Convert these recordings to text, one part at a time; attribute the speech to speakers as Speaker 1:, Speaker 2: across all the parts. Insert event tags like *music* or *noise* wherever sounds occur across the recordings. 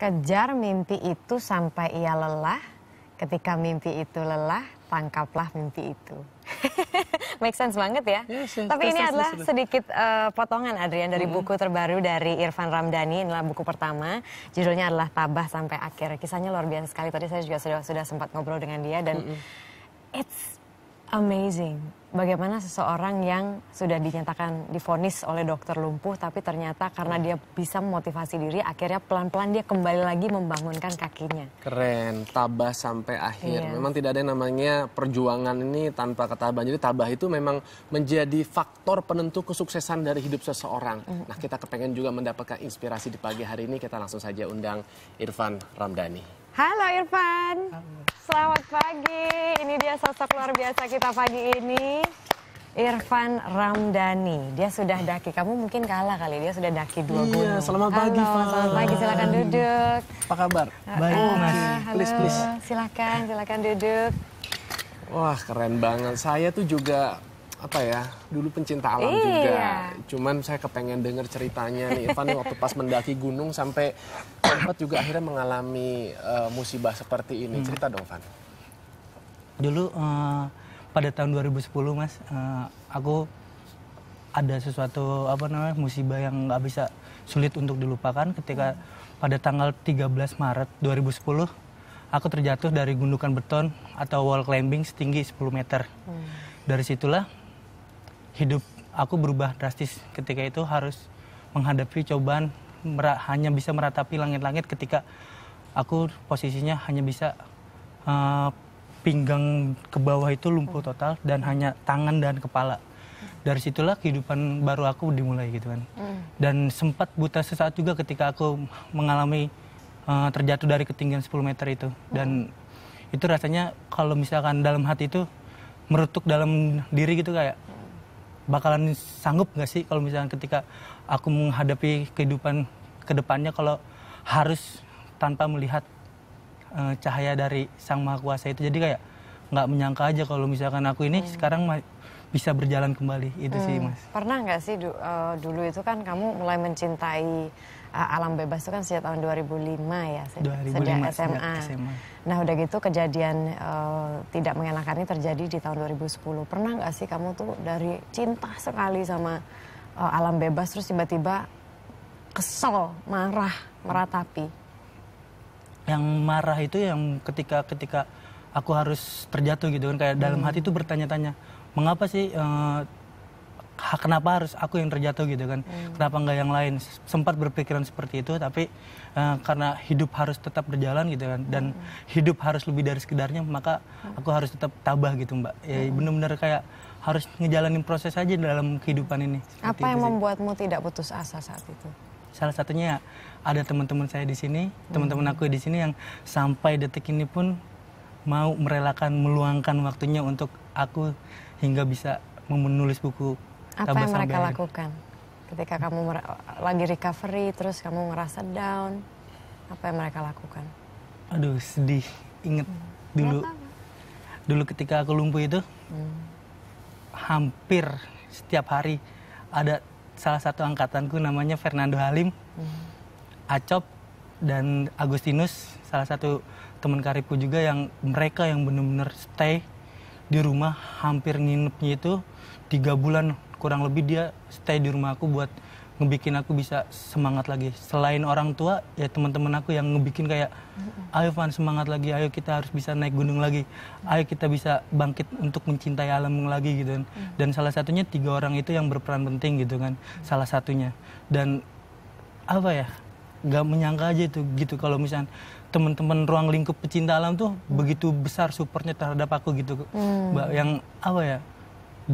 Speaker 1: Kejar mimpi itu sampai ia lelah. Ketika mimpi itu lelah, tangkaplah mimpi itu. *laughs* Make sense banget ya. Iya Tapi ini adalah sedikit uh, potongan Adrian dari hmm. buku terbaru dari Irfan Ramdhani. Inilah buku pertama. Judulnya adalah Tabah sampai akhir. Kisahnya luar biasa sekali. Tadi saya juga sudah sudah sempat ngobrol dengan dia dan it's amazing. Bagaimana seseorang yang sudah dinyatakan difonis oleh dokter lumpuh, tapi ternyata karena dia bisa memotivasi diri, akhirnya pelan-pelan dia kembali lagi membangunkan kakinya.
Speaker 2: Keren, tabah sampai akhir. Iya. Memang tidak ada yang namanya perjuangan ini tanpa ketabahan. Jadi tabah itu memang menjadi faktor penentu kesuksesan dari hidup seseorang. Nah kita kepengen juga mendapatkan inspirasi di pagi hari ini, kita langsung saja undang Irfan Ramdhani.
Speaker 1: Halo Irfan. Halo. Selamat pagi. Ini dia sosok luar biasa kita pagi ini. Irfan Ramdhani. Dia sudah daki. Kamu mungkin kalah kali. Dia sudah daki dua iya, Selamat pagi, Fan. Selamat pagi. Silakan duduk.
Speaker 2: Apa kabar? Baik, uh,
Speaker 1: Mas. Please, please. Silakan, silakan duduk.
Speaker 2: Wah, keren banget. Saya tuh juga apa ya dulu pencinta alam iya. juga cuman saya kepengen dengar ceritanya nih Irfan *laughs* waktu pas mendaki gunung sampai sempat juga akhirnya mengalami uh, musibah seperti ini hmm. cerita dong Van
Speaker 3: dulu uh, pada tahun 2010 mas uh, aku ada sesuatu apa namanya musibah yang nggak bisa sulit untuk dilupakan ketika hmm. pada tanggal 13 Maret 2010 aku terjatuh dari gundukan beton atau wall climbing setinggi 10 meter. Hmm. Dari situlah hidup aku berubah drastis ketika itu harus menghadapi cobaan hanya bisa meratapi langit-langit ketika aku posisinya hanya bisa uh, pinggang ke bawah itu lumpuh hmm. total dan hanya tangan dan kepala dari situlah kehidupan baru aku dimulai gitu kan. Hmm. Dan sempat buta sesaat juga ketika aku mengalami uh, terjatuh dari ketinggian 10 meter itu. Dan hmm. itu rasanya kalau misalkan dalam hati itu merutuk dalam diri gitu kayak ya bakalan sanggup nggak sih kalau misalnya ketika aku menghadapi kehidupan kedepannya kalau harus tanpa melihat e, cahaya dari Sang Maha Kuasa itu. Jadi kayak nggak menyangka aja kalau misalkan aku ini hmm. sekarang bisa berjalan kembali itu hmm. sih mas.
Speaker 1: Pernah nggak sih du uh, dulu itu kan kamu mulai mencintai alam bebas itu kan sejak tahun 2005 ya, 2005, sejak SMA. SMA. Nah udah gitu kejadian uh, tidak mengenakan ini terjadi di tahun 2010. Pernah nggak sih kamu tuh dari cinta sekali sama uh, alam bebas terus tiba-tiba kesel, marah, meratapi?
Speaker 3: Yang marah itu yang ketika ketika aku harus terjatuh gitu kan kayak hmm. dalam hati tuh bertanya-tanya mengapa sih uh, kenapa harus aku yang terjatuh gitu kan hmm. kenapa nggak yang lain sempat berpikiran seperti itu tapi uh, karena hidup harus tetap berjalan gitu kan dan hmm. hidup harus lebih dari sekedarnya maka hmm. aku harus tetap tabah gitu mbak ya hmm. benar-benar kayak harus ngejalanin proses aja dalam kehidupan ini
Speaker 1: apa yang membuatmu tidak putus asa saat itu
Speaker 3: salah satunya ada teman-teman saya di sini hmm. teman-teman aku di sini yang sampai detik ini pun mau merelakan meluangkan waktunya untuk aku hingga bisa menulis buku apa yang mereka
Speaker 1: lakukan ketika kamu lagi recovery terus kamu ngerasa down? Apa yang mereka lakukan?
Speaker 3: Aduh sedih inget hmm. dulu dulu ketika aku lumpuh itu hmm. hampir setiap hari ada salah satu angkatanku namanya Fernando Halim, hmm. Acop dan Agustinus salah satu teman karibku juga yang mereka yang benar-benar stay di rumah hampir nginepnya itu tiga bulan kurang lebih dia stay di rumah aku buat ngebikin aku bisa semangat lagi. Selain orang tua, ya teman-teman aku yang ngebikin kayak, ayo Van semangat lagi, ayo kita harus bisa naik gunung lagi, ayo kita bisa bangkit untuk mencintai alam lagi gitu kan. Mm. Dan salah satunya tiga orang itu yang berperan penting gitu kan, mm. salah satunya. Dan apa ya, gak menyangka aja itu gitu kalau misalnya teman-teman ruang lingkup pecinta alam tuh mm. begitu besar supportnya terhadap aku gitu, Hmm. Yang apa ya,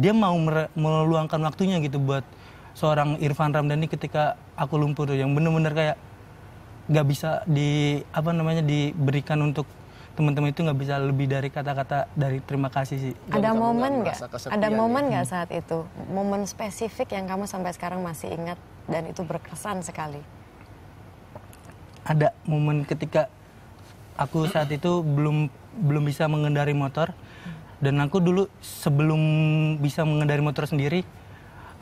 Speaker 3: dia mau meluangkan waktunya gitu buat seorang Irfan Ramdhani ketika aku lumpur tuh yang bener-bener kayak nggak bisa di apa namanya diberikan untuk teman-teman itu nggak bisa lebih dari kata-kata dari terima kasih sih. Ada momen nggak? Ada momen ya? nggak hmm.
Speaker 1: saat itu? Momen spesifik yang kamu sampai sekarang masih ingat dan itu berkesan sekali.
Speaker 3: Ada momen ketika aku saat itu belum belum bisa mengendari motor dan aku dulu sebelum bisa mengendari motor sendiri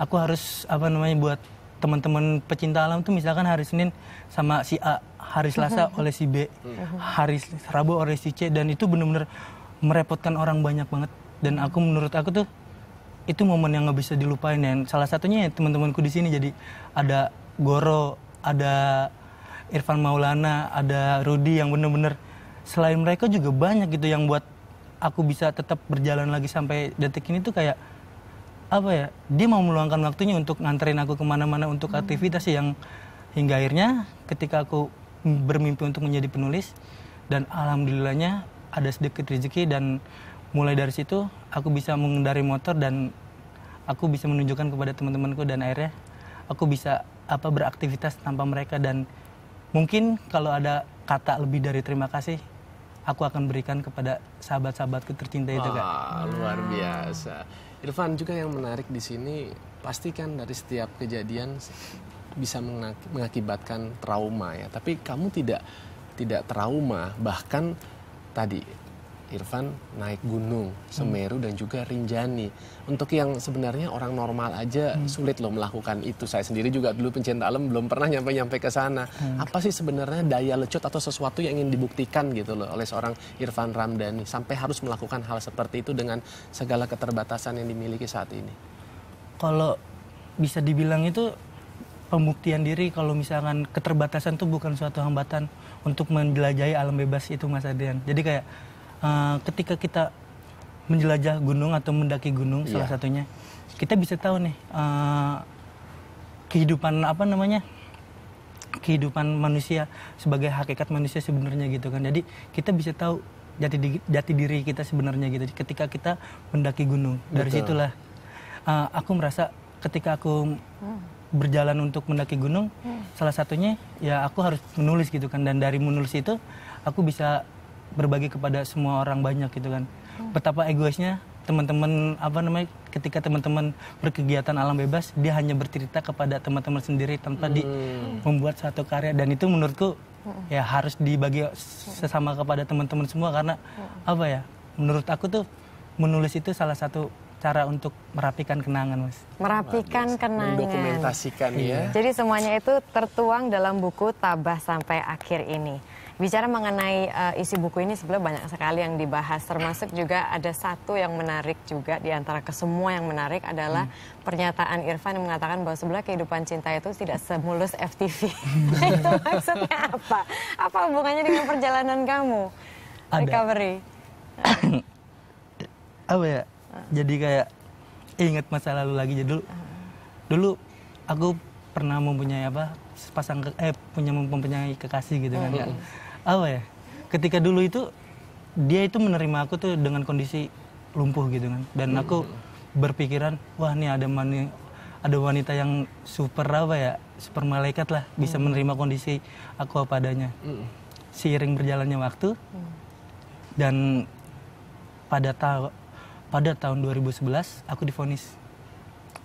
Speaker 3: aku harus apa namanya buat teman-teman pecinta alam tuh misalkan hari Senin sama si A, hari Selasa *laughs* oleh si B, hmm. hari Rabu oleh si C dan itu benar-benar merepotkan orang banyak banget dan aku menurut aku tuh itu momen yang nggak bisa dilupain dan salah satunya ya teman-temanku di sini jadi ada Goro, ada Irfan Maulana, ada Rudi yang benar-benar selain mereka juga banyak gitu yang buat aku bisa tetap berjalan lagi sampai detik ini tuh kayak apa ya dia mau meluangkan waktunya untuk nganterin aku kemana-mana untuk hmm. aktivitas yang hingga akhirnya ketika aku bermimpi untuk menjadi penulis dan alhamdulillahnya ada sedikit rezeki dan mulai dari situ aku bisa mengendari motor dan aku bisa menunjukkan kepada teman-temanku dan akhirnya aku bisa apa beraktivitas tanpa mereka dan mungkin kalau ada kata lebih dari terima kasih aku akan berikan kepada sahabat-sahabatku
Speaker 2: tercinta itu kak. Luar biasa. Irfan juga yang menarik di sini pastikan dari setiap kejadian bisa mengakibatkan trauma ya. Tapi kamu tidak tidak trauma bahkan tadi Irfan naik gunung Semeru hmm. dan juga Rinjani. Untuk yang sebenarnya orang normal aja hmm. sulit loh melakukan itu. Saya sendiri juga dulu pencinta alam belum pernah nyampe-nyampe ke sana. Hmm. Apa sih sebenarnya daya lecut atau sesuatu yang ingin dibuktikan gitu loh oleh seorang Irfan Ramdhani sampai harus melakukan hal seperti itu dengan segala keterbatasan yang dimiliki saat ini?
Speaker 3: Kalau bisa dibilang itu pembuktian diri kalau misalkan keterbatasan itu bukan suatu hambatan untuk menjelajahi alam bebas itu Mas Adrian. Jadi kayak uh, ketika kita menjelajah gunung atau mendaki gunung yeah. salah iya. satunya kita bisa tahu nih uh, kehidupan apa namanya kehidupan manusia sebagai hakikat manusia sebenarnya gitu kan jadi kita bisa tahu jati di, jati diri kita sebenarnya gitu ketika kita mendaki gunung Betul. dari situlah uh, aku merasa ketika aku berjalan untuk mendaki gunung hmm. salah satunya ya aku harus menulis gitu kan dan dari menulis itu aku bisa berbagi kepada semua orang banyak gitu kan. Betapa egoisnya teman-teman apa namanya ketika teman-teman berkegiatan alam bebas dia hanya bercerita kepada teman-teman sendiri tanpa hmm. di membuat satu karya dan itu menurutku hmm. ya harus dibagi hmm. sesama kepada teman-teman semua karena hmm. apa ya menurut aku tuh menulis itu salah satu cara untuk merapikan kenangan, Mas. Merapikan Bagus. kenangan.
Speaker 1: Mendokumentasikan ya. Jadi semuanya itu tertuang dalam buku Tabah sampai akhir ini. Bicara mengenai uh, isi buku ini sebenarnya banyak sekali yang dibahas termasuk juga ada satu yang menarik juga di antara kesemua yang menarik adalah hmm. pernyataan Irfan yang mengatakan bahwa sebenarnya kehidupan cinta itu tidak semulus FTV. *laughs* itu maksudnya apa? Apa hubungannya dengan perjalanan kamu? Ada. Recovery.
Speaker 3: *coughs* apa ya? Hmm. Jadi kayak ingat masa lalu lagi jadi dulu. Hmm. Dulu aku pernah mempunyai apa? pasang ke, eh punya mempunyai kekasih gitu kan. uh. Ya apa ya ketika dulu itu dia itu menerima aku tuh dengan kondisi lumpuh gitu kan dan hmm. aku berpikiran wah nih ada mani ada wanita yang super apa ya super malaikat lah bisa hmm. menerima kondisi aku apa adanya hmm. seiring berjalannya waktu hmm. dan pada tahun pada tahun 2011 aku difonis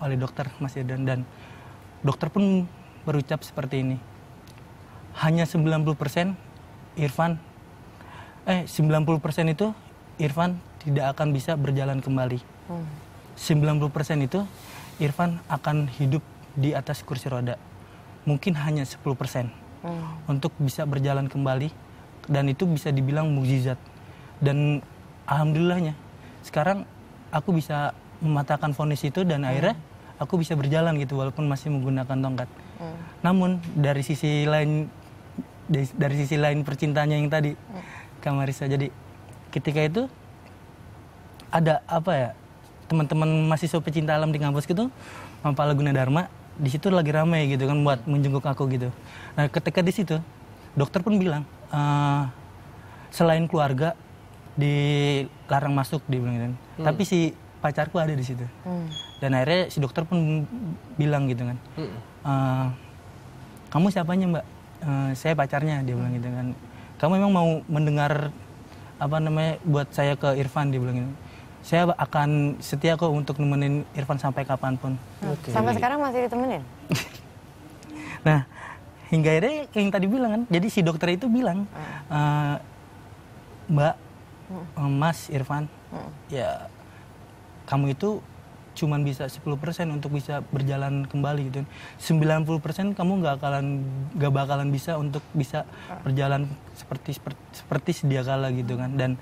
Speaker 3: oleh dokter Mas Yedan dan dokter pun berucap seperti ini hanya 90% Irfan eh 90% itu Irfan tidak akan bisa berjalan kembali. Hmm. 90% itu Irfan akan hidup di atas kursi roda. Mungkin hanya 10% hmm. untuk bisa berjalan kembali dan itu bisa dibilang mukjizat. Dan alhamdulillahnya sekarang aku bisa mematahkan vonis itu dan hmm. akhirnya aku bisa berjalan gitu walaupun masih menggunakan tongkat. Hmm. Namun dari sisi lain dari, dari sisi lain percintanya yang tadi hmm. Kak Marisa jadi ketika itu ada apa ya teman-teman mahasiswa pecinta alam di kampus gitu Mampala dharma, di situ lagi ramai gitu kan buat menjenguk aku gitu nah ketika di situ dokter pun bilang uh, selain keluarga dilarang masuk di gitu. Kan. hmm. tapi si pacarku ada di situ hmm. dan akhirnya si dokter pun bilang gitu kan hmm. uh, kamu siapanya mbak e, saya pacarnya dia bilang gitu kan kamu emang mau mendengar apa namanya buat saya ke Irfan dia bilang gitu saya akan setia kok untuk nemenin Irfan sampai kapanpun nah, okay. sampai
Speaker 1: sekarang masih ditemenin
Speaker 3: *laughs* nah hingga akhirnya yang tadi bilang kan jadi si dokter itu bilang e, mbak hmm. mas Irfan hmm. ya kamu itu cuman bisa 10% untuk bisa berjalan kembali gitu. 90% kamu nggak akan nggak bakalan bisa untuk bisa berjalan seperti seperti, seperti sedia kala gitu kan. Dan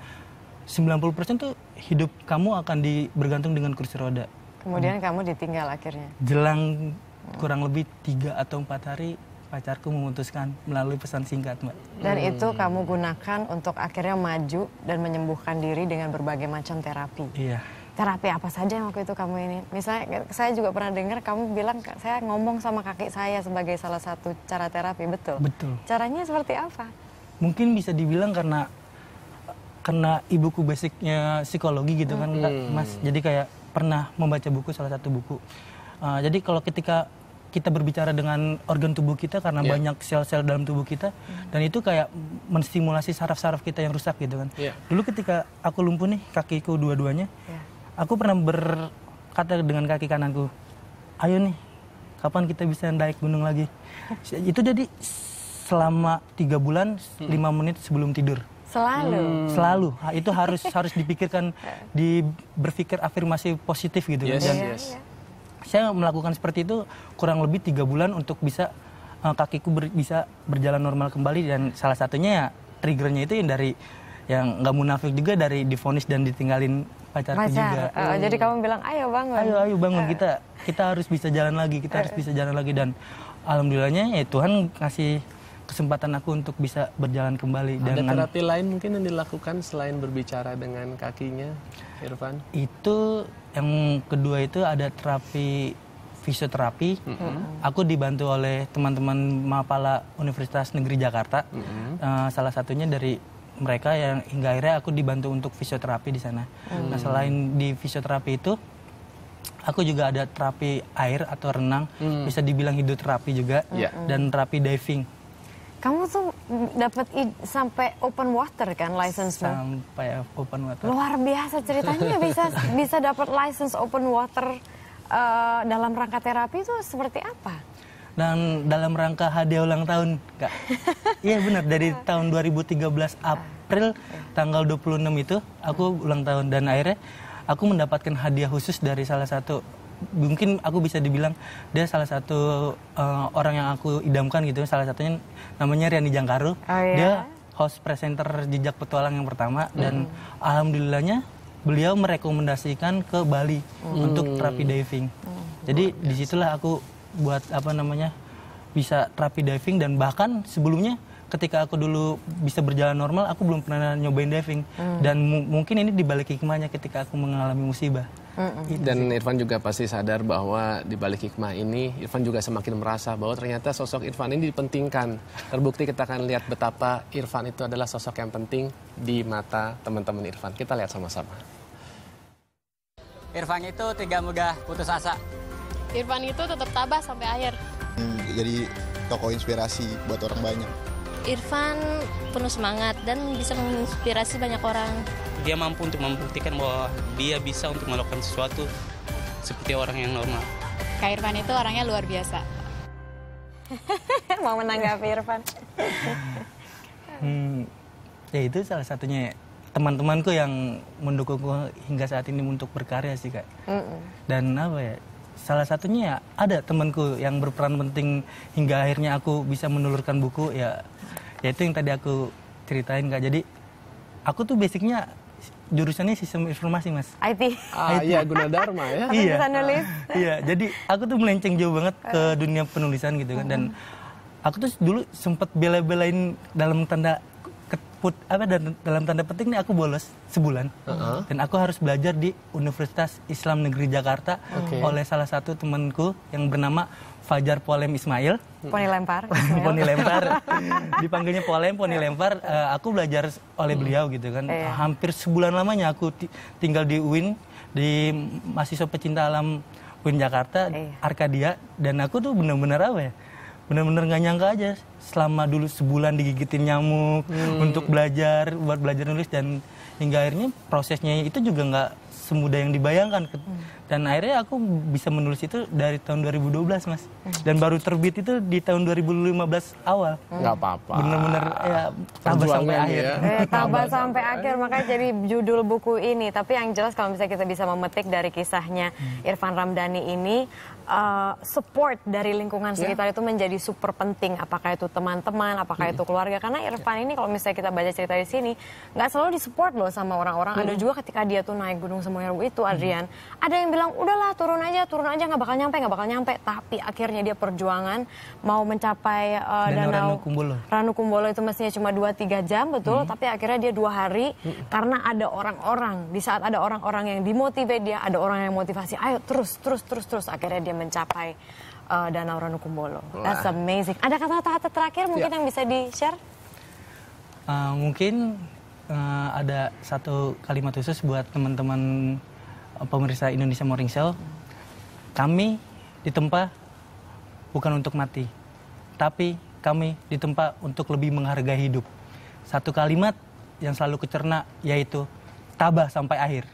Speaker 3: 90% tuh hidup kamu akan di, bergantung dengan kursi roda.
Speaker 1: Kemudian kamu ditinggal akhirnya.
Speaker 3: Jelang kurang lebih tiga atau empat hari pacarku memutuskan melalui pesan singkat mbak. Dan hmm. itu kamu
Speaker 1: gunakan untuk akhirnya maju dan menyembuhkan diri dengan berbagai macam terapi. Iya terapi apa saja yang waktu itu kamu ini? Misalnya saya juga pernah dengar kamu bilang saya ngomong sama kakek saya sebagai salah satu cara terapi, betul? Betul. Caranya seperti apa?
Speaker 3: Mungkin bisa dibilang karena karena ibuku basicnya psikologi gitu kan, hmm. Mas. Jadi kayak pernah membaca buku salah satu buku. Uh, jadi kalau ketika kita berbicara dengan organ tubuh kita karena yeah. banyak sel-sel dalam tubuh kita mm. dan itu kayak menstimulasi saraf-saraf kita yang rusak gitu kan. Yeah. Dulu ketika aku lumpuh nih kakiku dua-duanya. Yeah aku pernah berkata dengan kaki kananku, ayo nih, kapan kita bisa naik gunung lagi? *laughs* Itu jadi selama tiga bulan, hmm. lima menit sebelum tidur. Selalu. Hmm. Selalu. Itu harus *laughs* harus dipikirkan, di berpikir afirmasi positif gitu kan. yes, kan. Yes. Saya melakukan seperti itu kurang lebih tiga bulan untuk bisa uh, kakiku ber, bisa berjalan normal kembali dan salah satunya ya triggernya itu yang dari yang nggak munafik juga dari difonis dan ditinggalin pacarku Pacar. juga. Uh, oh. Jadi
Speaker 1: kamu bilang, ayo bangun. Ayo, ayo bangun uh. kita.
Speaker 3: Kita harus bisa jalan lagi. Kita uh. harus bisa jalan lagi dan alhamdulillahnya ya Tuhan kasih kesempatan aku untuk bisa berjalan kembali. Ada dengan, terapi
Speaker 2: lain mungkin yang dilakukan selain berbicara dengan kakinya, Irfan?
Speaker 3: Itu yang kedua itu ada terapi fisioterapi. Mm -hmm. Aku dibantu oleh teman-teman Mapala Universitas Negeri Jakarta. Mm -hmm. uh, salah satunya dari mereka yang hingga akhirnya aku dibantu untuk fisioterapi di sana. Nah, hmm. Nah selain di fisioterapi itu aku juga ada terapi air atau renang, hmm. bisa dibilang hidroterapi juga yeah. dan terapi diving.
Speaker 1: Kamu tuh dapat sampai open water kan license -mu?
Speaker 3: Sampai open water. Luar
Speaker 1: biasa ceritanya *laughs* bisa bisa dapat license open water uh, dalam rangka terapi itu seperti apa?
Speaker 3: dan dalam rangka hadiah ulang tahun kak *laughs* iya benar dari iya. tahun 2013 iya. April tanggal 26 itu aku ulang tahun dan akhirnya aku mendapatkan hadiah khusus dari salah satu mungkin aku bisa dibilang dia salah satu uh, orang yang aku idamkan gitu salah satunya namanya Riani Jangkaru oh, iya? dia host presenter jejak petualang yang pertama mm. dan hmm. alhamdulillahnya beliau merekomendasikan ke Bali mm. untuk terapi diving hmm. jadi disitulah aku buat apa namanya bisa terapi diving dan bahkan sebelumnya ketika aku dulu bisa berjalan normal aku belum pernah nyobain diving hmm. dan mu mungkin ini dibalik hikmahnya ketika aku mengalami musibah hmm. Gitu dan
Speaker 2: Irfan juga pasti sadar bahwa dibalik hikmah ini Irfan juga semakin merasa bahwa ternyata sosok Irfan ini dipentingkan terbukti kita akan lihat betapa Irfan itu adalah sosok yang penting di mata teman-teman Irfan kita lihat sama-sama Irfan itu tiga mudah putus asa Irfan itu
Speaker 1: tetap tabah sampai akhir.
Speaker 2: Hmm, jadi tokoh inspirasi buat orang banyak.
Speaker 1: Irfan penuh semangat dan bisa menginspirasi banyak orang.
Speaker 3: Dia mampu untuk membuktikan bahwa dia bisa untuk melakukan sesuatu seperti orang yang normal.
Speaker 1: Kak Irfan itu orangnya luar biasa. *laughs* Mau menanggapi Irfan?
Speaker 3: hmm, ya itu salah satunya ya. teman-temanku yang mendukungku hingga saat ini untuk berkarya sih kak. Mm -mm. Dan apa ya? salah satunya ya ada temanku yang berperan penting hingga akhirnya aku bisa menulurkan buku ya ya itu yang tadi aku ceritain kak jadi aku tuh basicnya jurusannya sistem informasi mas
Speaker 1: IT ah IT. iya
Speaker 3: Gunadarma ya iya ah. iya jadi aku tuh melenceng jauh banget ke eh. dunia penulisan gitu kan dan aku tuh dulu sempat bela-belain dalam tanda put apa dan dalam tanda petik nih aku bolos sebulan uh -huh. dan aku harus belajar di Universitas Islam Negeri Jakarta okay. oleh salah satu temanku yang bernama Fajar Polem Ismail. Hmm.
Speaker 1: Poni lempar. *laughs* poni lempar.
Speaker 3: Dipanggilnya Polem, poni iya. lempar. Uh, aku belajar oleh hmm. beliau gitu kan. Eh. Hampir sebulan lamanya aku tinggal di UIN di mahasiswa pecinta alam UIN Jakarta, eh. Arkadia dan aku tuh benar-benar apa ya? benar-benar nggak nyangka aja selama dulu sebulan digigitin nyamuk hmm. untuk belajar buat belajar nulis dan hingga akhirnya prosesnya itu juga nggak semudah yang dibayangkan hmm. dan akhirnya aku bisa menulis itu dari tahun 2012 mas hmm. dan baru terbit itu di tahun 2015 awal hmm. nggak apa-apa bener-bener ya tabah sampai ya. akhir eh, *laughs* tabah
Speaker 1: sampai akhir makanya jadi judul buku ini tapi yang jelas kalau misalnya kita bisa memetik dari kisahnya Irfan Ramdhani ini uh, support dari lingkungan ya. sekitar yeah. itu menjadi super penting apakah itu teman-teman apakah itu keluarga karena Irfan ini kalau misalnya kita baca cerita di sini nggak selalu disupport loh sama orang-orang ada juga ketika dia tuh naik gunung sama yang itu Adrian hmm. ada yang bilang udahlah turun aja turun aja nggak bakal nyampe nggak bakal nyampe tapi akhirnya dia perjuangan mau mencapai uh, danau, danau Ranu Kumbolo Ranu Kumbolo itu mestinya cuma 2-3 jam betul hmm. tapi akhirnya dia dua hari hmm. karena ada orang-orang di saat ada orang-orang yang dimotivasi dia ada orang yang motivasi ayo terus terus terus terus akhirnya dia mencapai uh, Danau Wah. That's amazing. Ada kata-kata terakhir mungkin ya. yang bisa di-share?
Speaker 3: Uh, mungkin uh, ada satu kalimat khusus buat teman-teman eh, pemirsa Indonesia Morning Show. Kami ditempa bukan untuk mati, tapi kami ditempa untuk lebih menghargai hidup. Satu kalimat yang selalu kucerna yaitu tabah sampai akhir.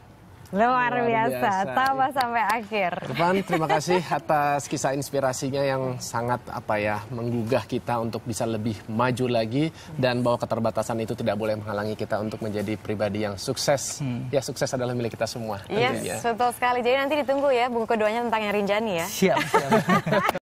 Speaker 1: Luar biasa. biasa. Tambah sampai akhir.
Speaker 2: Irfan, terima kasih atas kisah inspirasinya yang sangat apa ya menggugah kita untuk bisa lebih maju lagi dan bahwa keterbatasan itu tidak boleh menghalangi kita untuk menjadi pribadi yang sukses. Hmm. Ya sukses adalah milik kita semua. Yes, ya.
Speaker 1: betul sekali. Jadi nanti ditunggu ya buku keduanya tentang yang Rinjani ya. Siap.
Speaker 2: siap. *laughs*